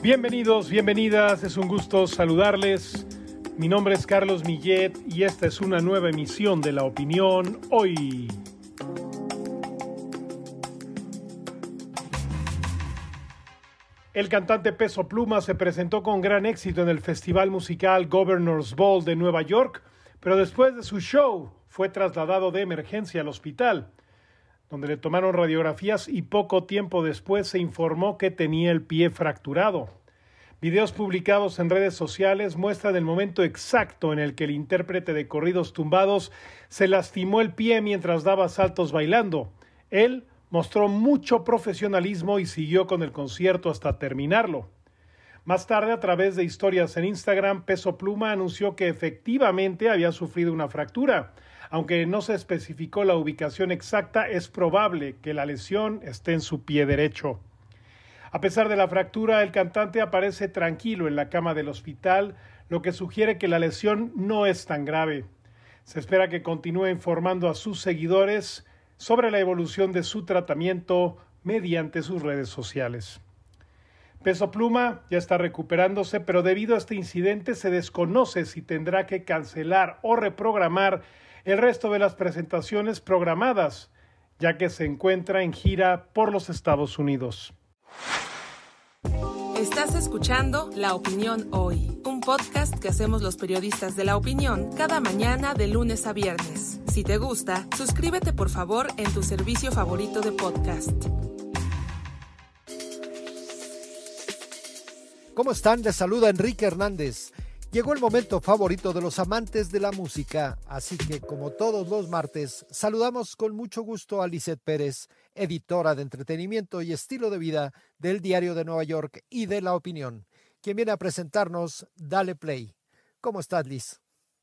Bienvenidos, bienvenidas, es un gusto saludarles. Mi nombre es Carlos Millet y esta es una nueva emisión de La Opinión Hoy. El cantante Peso Pluma se presentó con gran éxito en el festival musical Governor's Ball de Nueva York, pero después de su show fue trasladado de emergencia al hospital donde le tomaron radiografías y poco tiempo después se informó que tenía el pie fracturado. Videos publicados en redes sociales muestran el momento exacto en el que el intérprete de corridos tumbados se lastimó el pie mientras daba saltos bailando. Él mostró mucho profesionalismo y siguió con el concierto hasta terminarlo. Más tarde, a través de historias en Instagram, Peso Pluma anunció que efectivamente había sufrido una fractura. Aunque no se especificó la ubicación exacta, es probable que la lesión esté en su pie derecho. A pesar de la fractura, el cantante aparece tranquilo en la cama del hospital, lo que sugiere que la lesión no es tan grave. Se espera que continúe informando a sus seguidores sobre la evolución de su tratamiento mediante sus redes sociales. Peso Pluma ya está recuperándose, pero debido a este incidente se desconoce si tendrá que cancelar o reprogramar el resto de las presentaciones programadas, ya que se encuentra en gira por los Estados Unidos. Estás escuchando La Opinión Hoy, un podcast que hacemos los periodistas de la opinión cada mañana de lunes a viernes. Si te gusta, suscríbete por favor en tu servicio favorito de podcast. ¿Cómo están? Les saluda Enrique Hernández. Llegó el momento favorito de los amantes de la música, así que como todos los martes, saludamos con mucho gusto a Lizeth Pérez, editora de entretenimiento y estilo de vida del Diario de Nueva York y de La Opinión, quien viene a presentarnos Dale Play. ¿Cómo estás, Liz?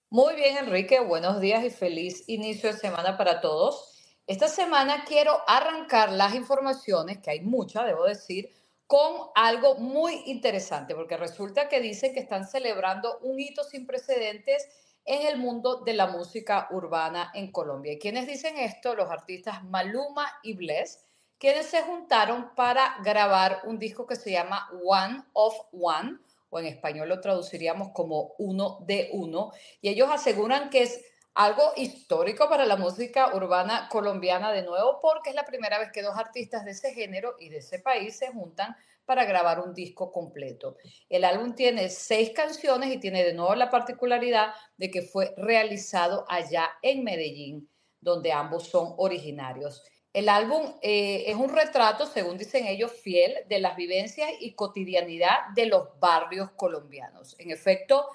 Muy bien, Enrique. Buenos días y feliz inicio de semana para todos. Esta semana quiero arrancar las informaciones, que hay muchas, debo decir, con algo muy interesante, porque resulta que dicen que están celebrando un hito sin precedentes en el mundo de la música urbana en Colombia. ¿Y quienes dicen esto? Los artistas Maluma y Bless, quienes se juntaron para grabar un disco que se llama One of One, o en español lo traduciríamos como uno de uno, y ellos aseguran que es algo histórico para la música urbana colombiana de nuevo, porque es la primera vez que dos artistas de ese género y de ese país se juntan para grabar un disco completo. El álbum tiene seis canciones y tiene de nuevo la particularidad de que fue realizado allá en Medellín, donde ambos son originarios. El álbum eh, es un retrato, según dicen ellos, fiel de las vivencias y cotidianidad de los barrios colombianos. En efecto,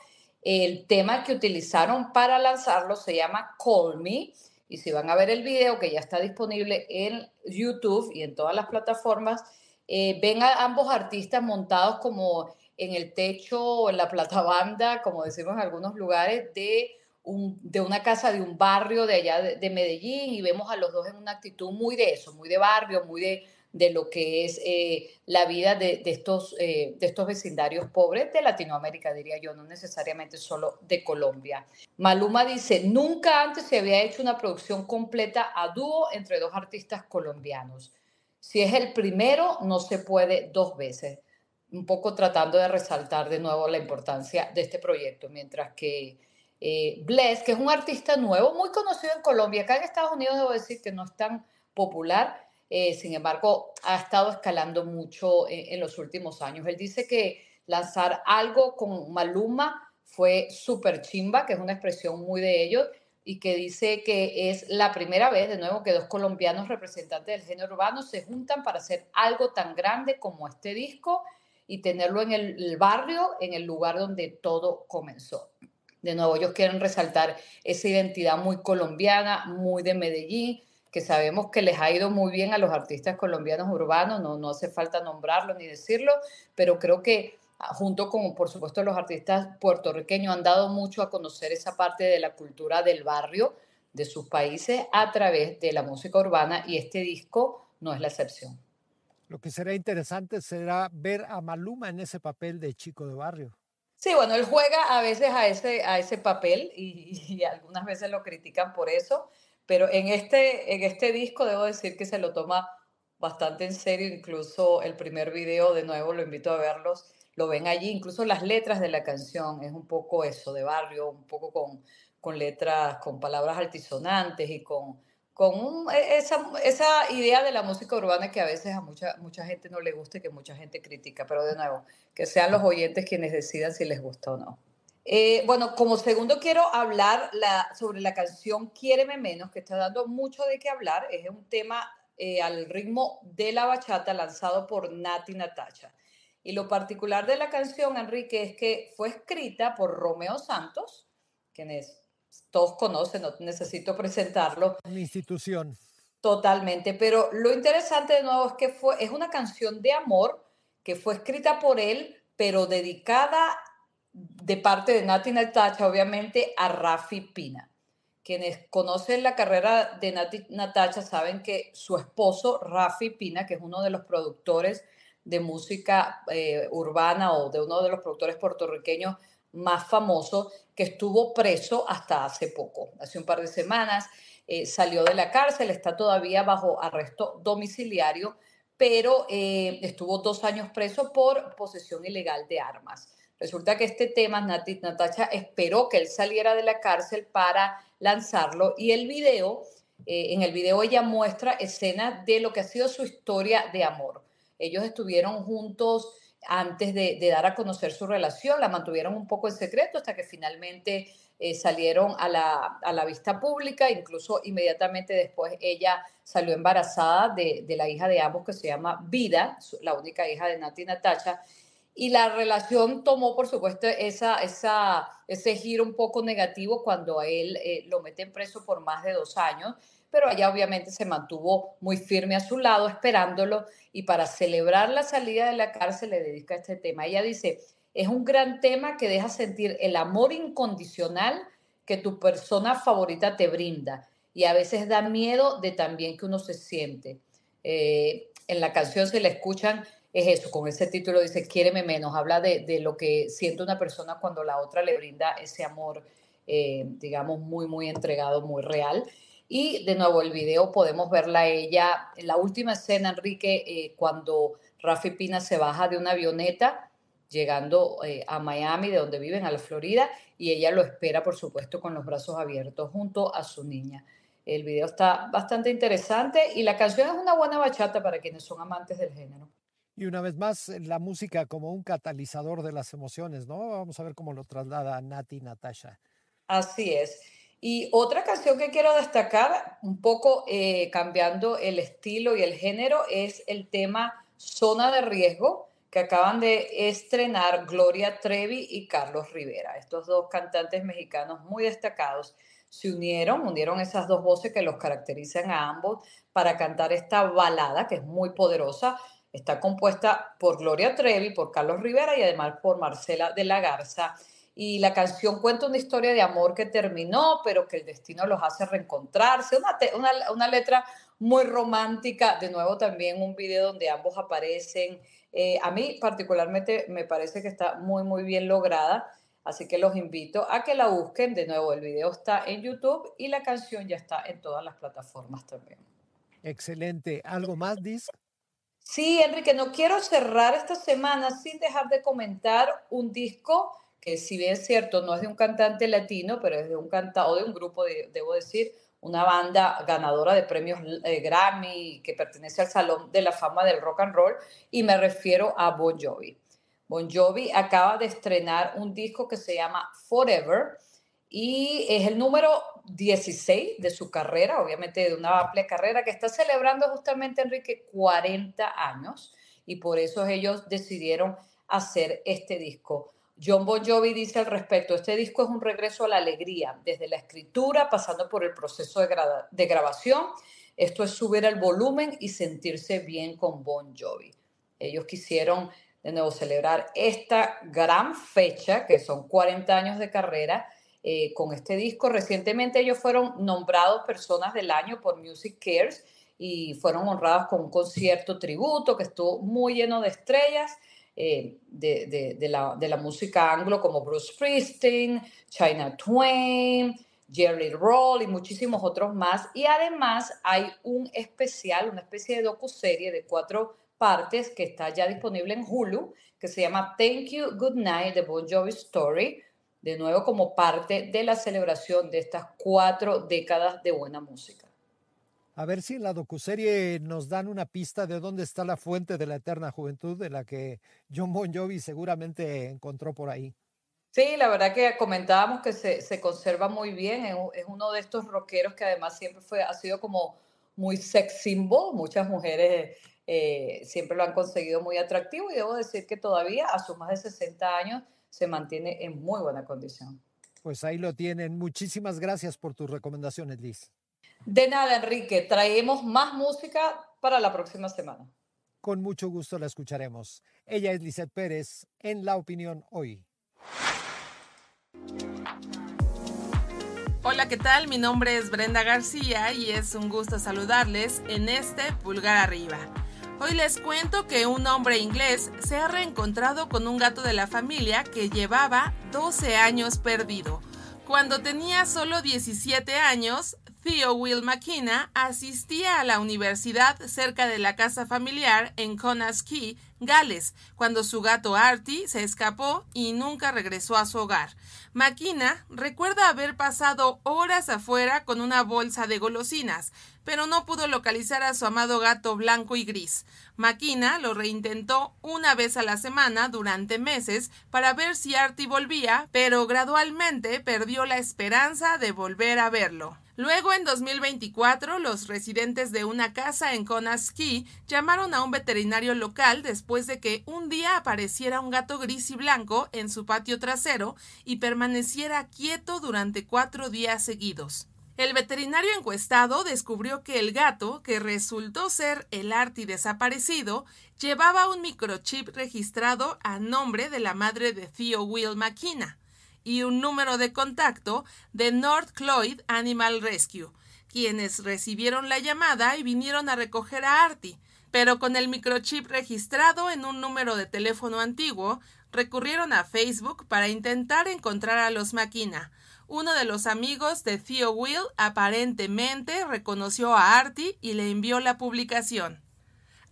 el tema que utilizaron para lanzarlo se llama Call Me. Y si van a ver el video que ya está disponible en YouTube y en todas las plataformas, eh, ven a ambos artistas montados como en el techo o en la platabanda, como decimos en algunos lugares, de, de una casa de un barrio de allá de Medellín y vemos a los dos en una actitud muy de eso, muy de barrio, muy de de lo que es eh, la vida de, estos, eh, de estos vecindarios pobres de Latinoamérica, diría yo, no necesariamente solo de Colombia. Maluma dice, nunca antes se había hecho una producción completa a dúo entre dos artistas colombianos. Si es el primero, no se puede dos veces. Un poco tratando de resaltar de nuevo la importancia de este proyecto, mientras que eh, Bless, que es un artista nuevo, muy conocido en Colombia, acá en Estados Unidos debo decir que no es tan popular, eh, sin embargo, ha estado escalando mucho eh, en, los últimos años. Él dice que lanzar algo con Maluma fue super chimba, que es una expresión muy de ellos, y que dice que es la primera vez, de nuevo, que dos colombianos representantes del género urbano se juntan para hacer algo tan grande como este disco y tenerlo en el, barrio, en el lugar donde todo comenzó. De nuevo, ellos quieren resaltar esa identidad muy colombiana, muy de Medellín, que sabemos que les ha ido muy bien a los artistas colombianos urbanos, no, no hace falta nombrarlo ni decirlo, pero creo que ah, junto con, por supuesto, los artistas puertorriqueños han dado mucho a conocer esa parte de la cultura del barrio, de sus países, a través de la música urbana y este disco no es la excepción. Lo que será interesante será ver a Maluma en ese papel de chico de barrio. Sí, bueno, él juega a veces a ese, a ese papel y, y algunas veces lo critican por eso pero en este, en este disco debo decir que se lo toma bastante en serio, incluso el primer video, de nuevo lo invito a verlos, lo ven allí, incluso las letras de la canción, es un poco eso, de barrio, un poco con, con letras, con palabras altisonantes y con, con e, esa, esa, idea de la música urbana que a veces a mucha, mucha gente no le gusta y que mucha gente critica, pero de nuevo, que sean los oyentes quienes decidan si les gusta o no. Eh, bueno, como segundo quiero hablar sobre la canción Quiéreme Menos, que está dando mucho de qué hablar. Es un tema eh, al ritmo de la bachata lanzado por Nati Natacha. Y lo particular de la canción, Enrique, es que fue escrita por Romeo Santos, quienes todos conocen, no necesito presentarlo. Mi institución. Totalmente, pero lo interesante de nuevo es que fue, es una canción de amor que fue escrita por él, pero dedicada de parte de Nati Natacha, obviamente, a Rafi Pina. Quienes conocen la carrera de Nati Natacha saben que su esposo, Rafi Pina, que es uno de los productores de música eh, urbana o de uno de los productores puertorriqueños más famosos, que estuvo preso hasta hace poco, hace un par de semanas, eh, salió de la cárcel, está todavía bajo arresto domiciliario, pero eh, estuvo dos años preso por posesión ilegal de armas. Resulta que este tema, Natacha esperó que él saliera de la cárcel para lanzarlo y el video, eh, en el video ella muestra escenas de lo que ha sido su historia de amor. Ellos estuvieron juntos antes de, dar a conocer su relación, la mantuvieron un poco en secreto hasta que finalmente eh, salieron a la, vista pública, incluso inmediatamente después ella salió embarazada de, de, la hija de ambos que se llama Vida, la única hija de Nati Natacha, y la relación tomó, por supuesto, esa, esa, ese giro un poco negativo cuando a él lo eh, lo meten preso por más de dos años, pero ella obviamente se mantuvo muy firme a su lado, esperándolo, y para celebrar la salida de la cárcel le dedica este tema. Ella dice, es un gran tema que deja sentir el amor incondicional que tu persona favorita te brinda, y a veces da miedo de también que uno se siente. Eh, en la canción se le escuchan es eso, con ese título dice, quiéreme menos, habla de, lo que siente una persona cuando la otra le brinda ese amor, eh, digamos, muy, muy entregado, muy real. Y de nuevo el video podemos verla ella, en la última escena, Enrique, eh, cuando Rafi Pina se baja de una avioneta llegando eh, a Miami, de donde viven, a la Florida, y ella lo espera, por supuesto, con los brazos abiertos junto a su niña. El video está bastante interesante y la canción es una buena bachata para quienes son amantes del género. Y una vez más, eh, la música como un catalizador de las emociones, ¿no? Vamos a ver cómo lo traslada Nati Natasha. Así es. Y otra canción que quiero destacar, un poco eh, cambiando el estilo y el género, es el tema Zona de Riesgo, que acaban de estrenar Gloria Trevi y Carlos Rivera. Estos dos cantantes mexicanos muy destacados se unieron, unieron esas dos voces que los caracterizan a ambos para cantar esta balada que es muy poderosa Está compuesta por Gloria Trevi, por Carlos Rivera y además por Marcela de la Garza. Y la canción cuenta una historia de amor que terminó, pero que el destino los hace reencontrarse. Una, letra muy romántica. De nuevo también un video donde ambos aparecen. Eh, a mí particularmente me parece que está muy, muy bien lograda. Así que los invito a que la busquen. De nuevo, el video está en YouTube y la canción ya está en todas las plataformas también. Excelente. ¿Algo más, diz. Sí, Enrique, no quiero cerrar esta semana sin dejar de comentar un disco que si bien es cierto, no es de un cantante latino, pero es de un cantado, de un grupo, debo decir, una banda ganadora de premios eh, Grammy que pertenece al Salón de la Fama del Rock and Roll, y me refiero a Bon Jovi. Bon Jovi acaba de estrenar un disco que se llama Forever, y es el número 16 de su carrera, obviamente de una amplia carrera que está celebrando justamente Enrique 40 años y por eso ellos decidieron hacer este disco. John Bon Jovi dice al respecto, este disco es un regreso a la alegría, desde la escritura, pasando por el proceso de, grabación. Esto es subir el volumen y sentirse bien con Bon Jovi. Ellos quisieron de nuevo celebrar esta gran fecha, que son 40 años de carrera, eh, con este disco. Recientemente ellos fueron nombrados personas del año por Music Cares y fueron honrados con un concierto tributo que estuvo muy lleno de estrellas. Eh, de, la, de, la, música anglo como Bruce Springsteen, China Twain, Jerry Roll y muchísimos otros más. Y además hay un especial, una especie de docuserie de cuatro partes que está ya disponible en Hulu, que se llama Thank You, Good Night, The Bon Jovi Story, de nuevo como parte de la celebración de estas cuatro décadas de buena música. A ver si en la docuserie nos dan una pista de dónde está la fuente de la eterna juventud de la que John Bon Jovi seguramente encontró por ahí. Sí, la verdad que comentábamos que se, conserva muy bien. Es uno de estos rockeros que además siempre fue, ha sido como muy sex symbol. Muchas mujeres eh, siempre lo han conseguido muy atractivo y debo decir que todavía a sus más de 60 años se mantiene en muy buena condición. Pues ahí lo tienen. Muchísimas gracias por tus recomendaciones, Liz. De nada, Enrique. Traemos más música para la próxima semana. Con mucho gusto la escucharemos. Ella es Lizeth Pérez en La Opinión Hoy. Hola, ¿qué tal? Mi nombre es Brenda García y es un gusto saludarles en este Pulgar Arriba. Hoy les cuento que un hombre inglés se ha reencontrado con un gato de la familia que llevaba 12 años perdido. Cuando tenía solo 17 años, Theo Will McKenna asistía a la universidad cerca de la casa familiar en Key, Gales, cuando su gato Artie se escapó y nunca regresó a su hogar. McKenna recuerda haber pasado horas afuera con una bolsa de golosinas, pero no pudo localizar a su amado gato blanco y gris. Maquina lo reintentó una vez a la semana durante meses para ver si Artie volvía, pero gradualmente perdió la esperanza de volver a verlo. Luego, en 2024, los residentes de una casa en Konaski llamaron a un veterinario local después de que un día apareciera un gato gris y blanco en su patio trasero y permaneciera quieto durante cuatro días seguidos. El veterinario encuestado descubrió que el gato, que resultó ser el arti desaparecido, llevaba un microchip registrado a nombre de la madre de Theo Will McKenna y un número de contacto de North Cloyd Animal Rescue, quienes recibieron la llamada y vinieron a recoger a Artie, pero con el microchip registrado en un número de teléfono antiguo recurrieron a Facebook para intentar encontrar a los Maquina. Uno de los amigos de Theo Will aparentemente reconoció a Artie y le envió la publicación.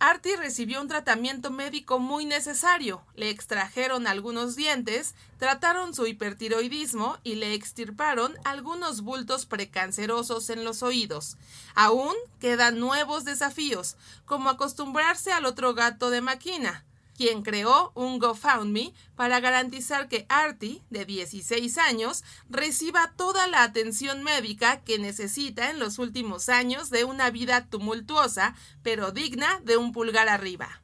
Artie recibió un tratamiento médico muy necesario. Le extrajeron algunos dientes, trataron su hipertiroidismo y le extirparon algunos bultos precancerosos en los oídos. Aún quedan nuevos desafíos, como acostumbrarse al otro gato de máquina quien creó un GoFundMe para garantizar que Artie, de 16 años, reciba toda la atención médica que necesita en los últimos años de una vida tumultuosa, pero digna de un pulgar arriba.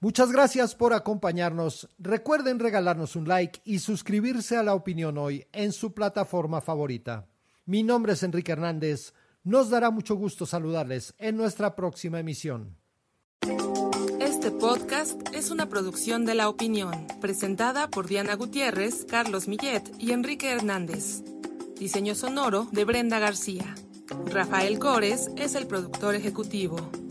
Muchas gracias por acompañarnos. Recuerden regalarnos un like y suscribirse a La Opinión Hoy en su plataforma favorita. Mi nombre es Enrique Hernández. Nos dará mucho gusto saludarles en nuestra próxima emisión podcast es una producción de La Opinión, presentada por Diana Gutiérrez, Carlos Millet y Enrique Hernández. Diseño sonoro de Brenda García. Rafael Cores es el productor ejecutivo.